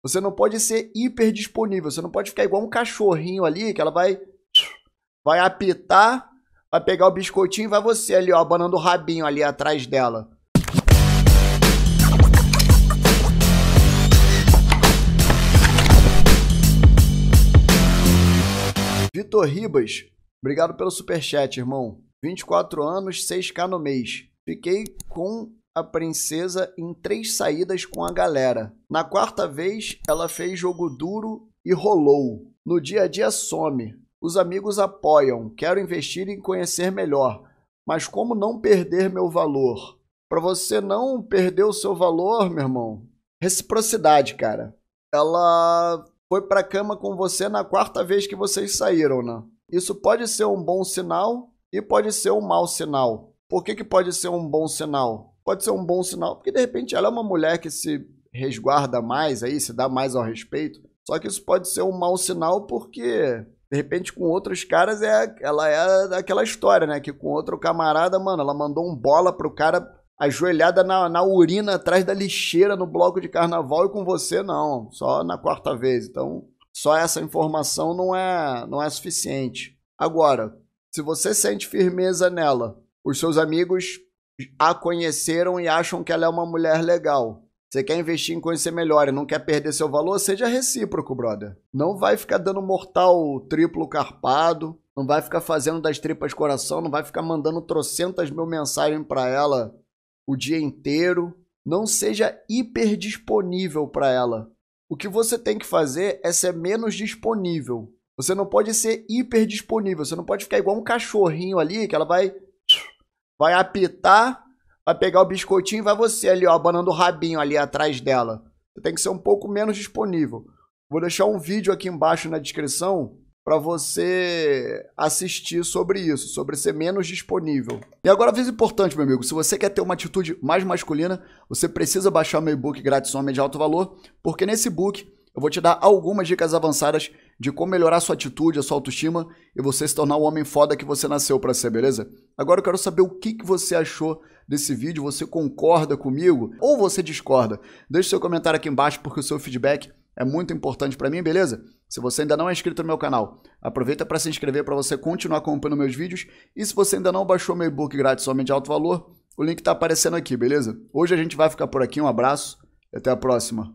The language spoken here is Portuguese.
Você não pode ser hiper disponível. Você não pode ficar igual um cachorrinho ali que ela vai vai apitar, vai pegar o biscoitinho e vai você ali, ó, abanando o rabinho ali atrás dela. Vitor Ribas, obrigado pelo superchat, irmão. 24 anos, 6k no mês. Fiquei com a princesa em três saídas com a galera. Na quarta vez, ela fez jogo duro e rolou. No dia a dia some. Os amigos apoiam, quero investir em conhecer melhor. Mas como não perder meu valor? Para você não perder o seu valor, meu irmão. Reciprocidade, cara. Ela foi para cama com você na quarta vez que vocês saíram, né? Isso pode ser um bom sinal e pode ser um mau sinal. Por que, que pode ser um bom sinal? pode ser um bom sinal, porque de repente ela é uma mulher que se resguarda mais aí, se dá mais ao respeito. Só que isso pode ser um mau sinal porque de repente com outros caras é ela é aquela história, né, que com outro camarada, mano, ela mandou um bola pro cara ajoelhada na, na urina atrás da lixeira no bloco de carnaval e com você não, só na quarta vez. Então, só essa informação não é não é suficiente. Agora, se você sente firmeza nela, os seus amigos a conheceram e acham que ela é uma mulher legal. Você quer investir em conhecer melhor e não quer perder seu valor, seja recíproco, brother. Não vai ficar dando mortal triplo carpado, não vai ficar fazendo das tripas coração, não vai ficar mandando trocentas mil mensagens para ela o dia inteiro. Não seja hiper disponível para ela. O que você tem que fazer é ser menos disponível. Você não pode ser hiper disponível, você não pode ficar igual um cachorrinho ali que ela vai vai apitar, vai pegar o biscoitinho e vai você ali, ó, abanando o rabinho ali atrás dela. Você tem que ser um pouco menos disponível. Vou deixar um vídeo aqui embaixo na descrição para você assistir sobre isso, sobre ser menos disponível. E agora, aviso importante, meu amigo: se você quer ter uma atitude mais masculina, você precisa baixar meu e-book grátis Homem de Alto Valor, porque nesse book eu vou te dar algumas dicas avançadas de como melhorar sua atitude, a sua autoestima e você se tornar o homem foda que você nasceu para ser, beleza? Agora eu quero saber o que, que você achou desse vídeo, você concorda comigo ou você discorda? Deixe seu comentário aqui embaixo porque o seu feedback é muito importante para mim, beleza? Se você ainda não é inscrito no meu canal, aproveita para se inscrever para você continuar acompanhando meus vídeos. E se você ainda não baixou meu e-book grátis Homem de Alto Valor, o link está aparecendo aqui, beleza? Hoje a gente vai ficar por aqui, um abraço e até a próxima.